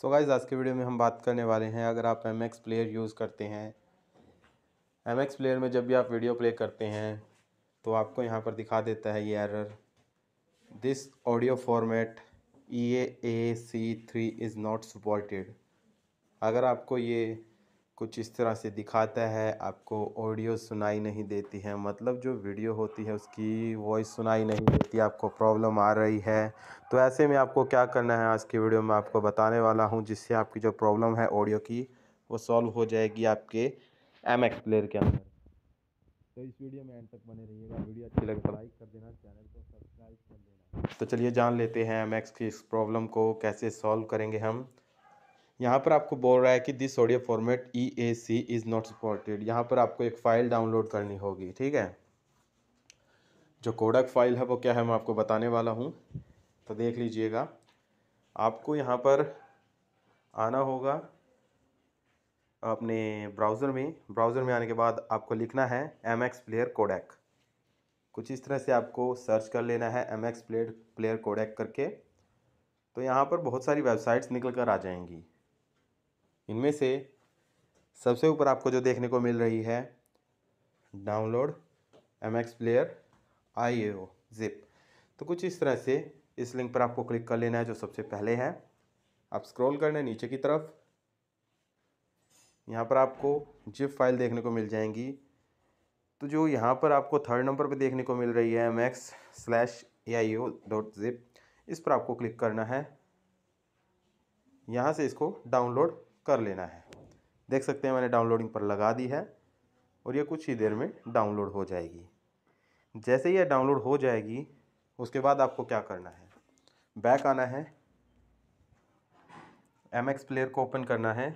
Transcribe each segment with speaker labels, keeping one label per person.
Speaker 1: सो so guys आज के video में हम बात करने वाले हैं अगर आप एम एक्स प्लेयर यूज़ करते हैं एम एक्स प्लेयर में जब भी आप वीडियो प्ले करते हैं तो आपको यहाँ पर दिखा देता है ये error this audio format E A C three is not supported अगर आपको ये कुछ इस तरह से दिखाता है आपको ऑडियो सुनाई नहीं देती है मतलब जो वीडियो होती है उसकी वॉइस सुनाई नहीं देती आपको प्रॉब्लम आ रही है तो ऐसे में आपको क्या करना है आज की वीडियो में आपको बताने वाला हूँ जिससे आपकी जो प्रॉब्लम है ऑडियो की वो सॉल्व हो जाएगी आपके एम एक्स प्लेयर के अंदर तो इस वीडियो में एंड तक बने रहिएगा वीडियो अच्छी लगे तो लाइक कर देना चैनल को सब्सक्राइब कर देना तो चलिए जान लेते हैं एम एक्स की इस प्रॉब्लम को कैसे सॉल्व करेंगे हम यहाँ पर आपको बोल रहा है कि this audio format E A C is not supported यहाँ पर आपको एक फ़ाइल डाउनलोड करनी होगी ठीक है जो कोडक फाइल है वो क्या है मैं आपको बताने वाला हूँ तो देख लीजिएगा आपको यहाँ पर आना होगा अपने ब्राउज़र में ब्राउज़र में आने के बाद आपको लिखना है एम एक्स प्लेयर कोडैक कुछ इस तरह से आपको सर्च कर लेना है M X player player codec करके तो यहाँ पर बहुत सारी वेबसाइट्स निकल कर आ जाएंगी इनमें से सबसे ऊपर आपको जो देखने को मिल रही है download M X player I O zip तो कुछ इस तरह से इस लिंक पर आपको क्लिक कर लेना है जो सबसे पहले है आप स्क्रॉल करना है नीचे की तरफ यहाँ पर आपको जिप फाइल देखने को मिल जाएंगी तो जो यहाँ पर आपको थर्ड नंबर पर देखने को मिल रही है M X slash A I O dot zip इस पर आपको क्लिक करना है यहाँ से इसको डाउनलोड कर लेना है देख सकते हैं मैंने डाउनलोडिंग पर लगा दी है और ये कुछ ही देर में डाउनलोड हो जाएगी जैसे ही यह डाउनलोड हो जाएगी उसके बाद आपको क्या करना है बैक आना है एम एक्स प्लेयर को ओपन करना है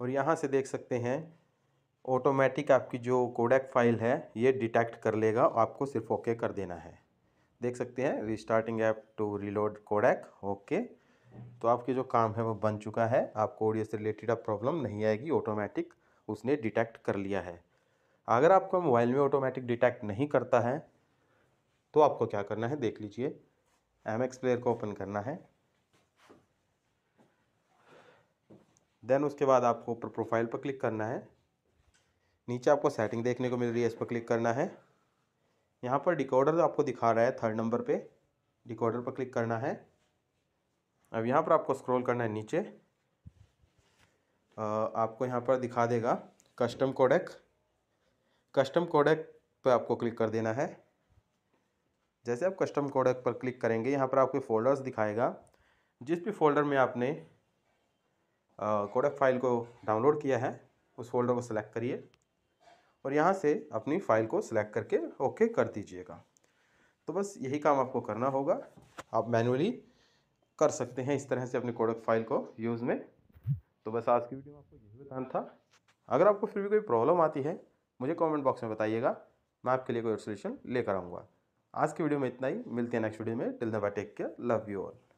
Speaker 1: और यहाँ से देख सकते हैं ऑटोमेटिक आपकी जो कोडेक फाइल है ये डिटेक्ट कर लेगा आपको सिर्फ ओके कर देना है देख सकते हैं restarting app to reload codec okay तो आपके जो काम है वो बन चुका है आपको ओडीएस से रिलेटेड अब प्रॉब्लम नहीं आएगी ऑटोमेटिक उसने डिटेक्ट कर लिया है अगर आपका मोबाइल में ऑटोमेटिक डिटेक्ट नहीं करता है तो आपको क्या करना है देख लीजिए एम एक्स प्लेयर को ओपन करना है देन उसके बाद आपको ऊपर प्रोफाइल पर क्लिक करना है नीचे आपको सेटिंग देखने को मिल रही है इस पर क्लिक करना है यहाँ पर डिकोडर आपको दिखा रहा है थर्ड नंबर पे डिकोडर पर क्लिक करना है अब यहाँ पर आपको स्क्रॉल करना है नीचे आपको यहाँ पर दिखा देगा कस्टम कोडेक कस्टम कोडेक पर आपको क्लिक कर देना है जैसे आप कस्टम कोडेक पर क्लिक करेंगे यहाँ पर आपको फोल्डर्स दिखाएगा जिस भी फोल्डर में आपने कोडेक फाइल को डाउनलोड किया है उस फोल्डर को सिलेक्ट करिए और यहाँ से अपनी फ़ाइल को सिलेक्ट करके ओके कर दीजिएगा तो बस यही काम आपको करना होगा आप मैनुअली कर सकते हैं इस तरह से अपने कोडक फाइल को यूज़ में तो बस आज की वीडियो में आपको यही बताना था अगर आपको फिर भी कोई प्रॉब्लम आती है मुझे कमेंट बॉक्स में बताइएगा मैं आपके लिए कोई सोल्यूशन लेकर आऊँगा आज की वीडियो में इतना ही मिलते हैं नेक्स्ट वीडियो में till the bye take care love you all